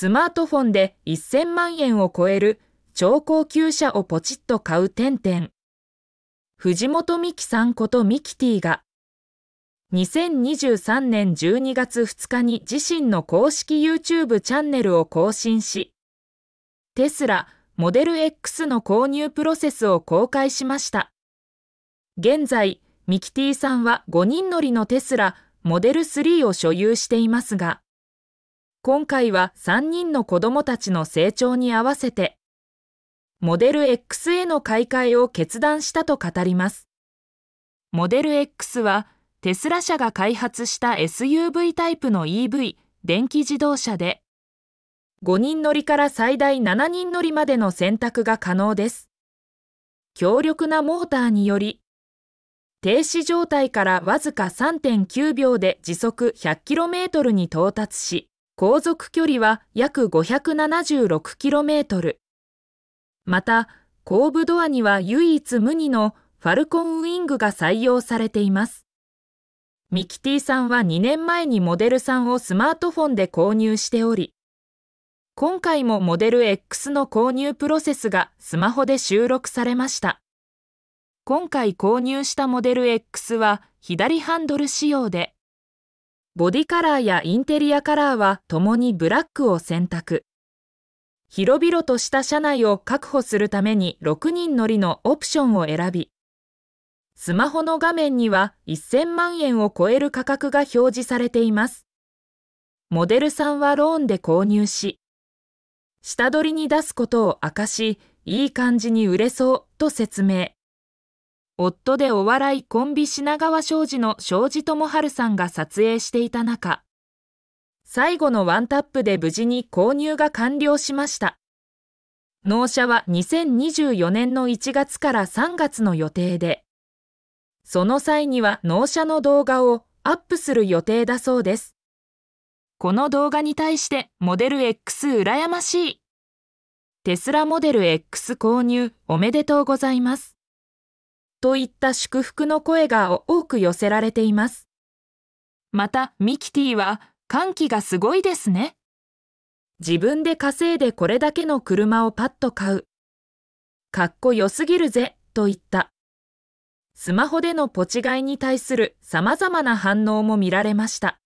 スマートフォンで1000万円を超える超高級車をポチッと買う点々。藤本美希さんことミキティが、2023年12月2日に自身の公式 YouTube チャンネルを更新し、テスラモデル X の購入プロセスを公開しました。現在、ミキティさんは5人乗りのテスラモデル3を所有していますが、今回は3人の子供たちの成長に合わせて、モデル X への買い替えを決断したと語ります。モデル X は、テスラ社が開発した SUV タイプの EV、電気自動車で、5人乗りから最大7人乗りまでの選択が可能です。強力なモーターにより、停止状態からわずか3.9秒で時速 100km に到達し、航続距離は約 576km。また、後部ドアには唯一無二のファルコンウィングが採用されています。ミキティさんは2年前にモデルさんをスマートフォンで購入しており、今回もモデル X の購入プロセスがスマホで収録されました。今回購入したモデル X は左ハンドル仕様で、ボディカラーやインテリアカラーはともにブラックを選択。広々とした車内を確保するために6人乗りのオプションを選び、スマホの画面には1000万円を超える価格が表示されています。モデルさんはローンで購入し、下取りに出すことを明かし、いい感じに売れそうと説明。夫でお笑いコンビ品川庄司の庄司智春さんが撮影していた中、最後のワンタップで無事に購入が完了しました。納車は2024年の1月から3月の予定で、その際には納車の動画をアップする予定だそうです。この動画に対してモデル X 羨ましい。テスラモデル X 購入おめでとうございます。といった祝福の声が多く寄せられています。また、ミキティは、歓喜がすごいですね。自分で稼いでこれだけの車をパッと買う。かっこよすぎるぜ、といった。スマホでのポチ買いに対する様々な反応も見られました。